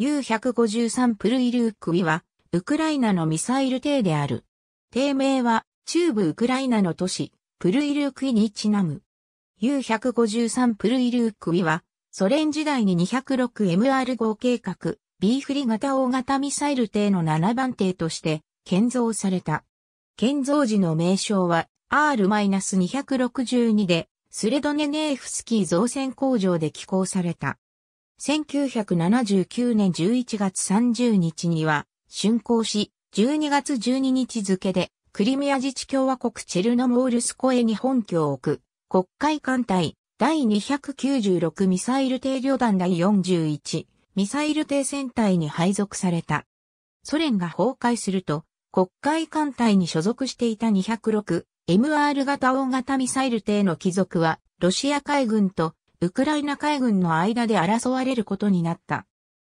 U-153 プルイルー首は、ウクライナのミサイル艇である。艇名は、中部ウクライナの都市、プルイルークイにちなむ。U-153 プルイルー首は、ソ連時代に 206MR5 計画、B フリ型大型ミサイル艇の7番艇として建造された。建造時の名称は R-262 で、スレドネネーフスキー造船工場で寄港された。1979年11月30日には、竣工し、12月12日付で、クリミア自治共和国チェルノモールスコエに本拠を置く、国会艦隊、第296ミサイル艇旅団第41、ミサイル艇戦隊に配属された。ソ連が崩壊すると、国会艦隊に所属していた 206MR 型大型ミサイル艇の帰属は、ロシア海軍とウクライナ海軍の間で争われることになった。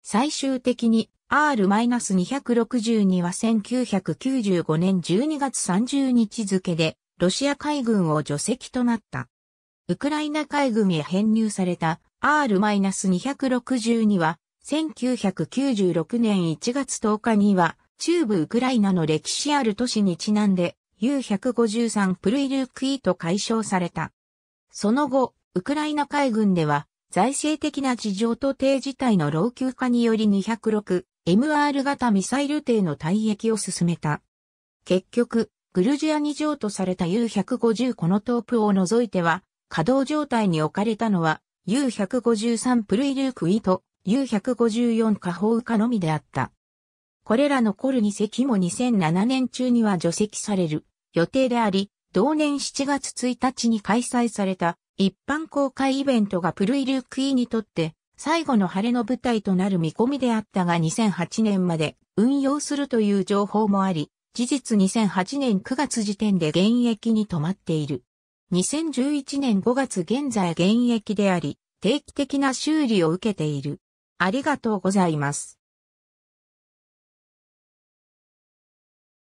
最終的に R-262 は1995年12月30日付でロシア海軍を除籍となった。ウクライナ海軍へ編入された R-262 は1996年1月10日には中部ウクライナの歴史ある都市にちなんで U153 プルイルクイと解消された。その後、ウクライナ海軍では、財政的な事情と低自体の老朽化により 206MR 型ミサイル艇の退役を進めた。結局、グルジアに譲渡された U150 このトープを除いては、稼働状態に置かれたのは U153 プルイルークイと U154 カホウカのみであった。これらのコル2隻も2007年中には除籍される予定であり、同年7月1日に開催された一般公開イベントがプルイルクイにとって最後の晴れの舞台となる見込みであったが2008年まで運用するという情報もあり、事実2008年9月時点で現役に止まっている。2011年5月現在現役であり、定期的な修理を受けている。ありがとうございます。